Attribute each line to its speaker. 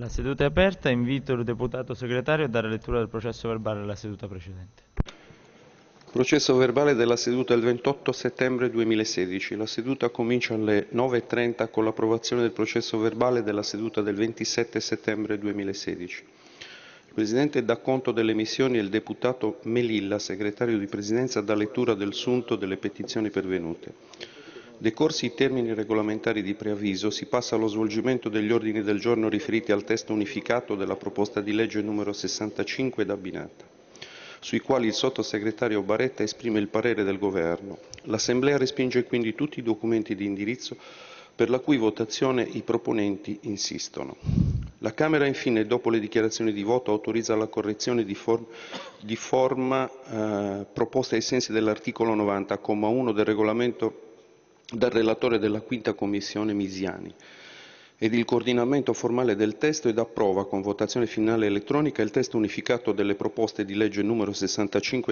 Speaker 1: La seduta è aperta, invito il deputato segretario a dare lettura del processo verbale della seduta precedente.
Speaker 2: Processo verbale della seduta del 28 settembre 2016. La seduta comincia alle 9.30 con l'approvazione del processo verbale della seduta del 27 settembre 2016. Il Presidente dà conto delle missioni e il deputato Melilla, segretario di Presidenza, dà lettura del sunto delle petizioni pervenute. Decorsi i termini regolamentari di preavviso, si passa allo svolgimento degli ordini del giorno riferiti al testo unificato della proposta di legge numero 65 ed abbinata, sui quali il sottosegretario Baretta esprime il parere del Governo. L'Assemblea respinge quindi tutti i documenti di indirizzo per la cui votazione i proponenti insistono. La Camera infine, dopo le dichiarazioni di voto, autorizza la correzione di, for di forma eh, proposta ai sensi dell'articolo 90, 1 del regolamento dal relatore della quinta commissione Misiani ed il coordinamento formale del testo ed approva con votazione finale elettronica il testo unificato delle proposte di legge numero 65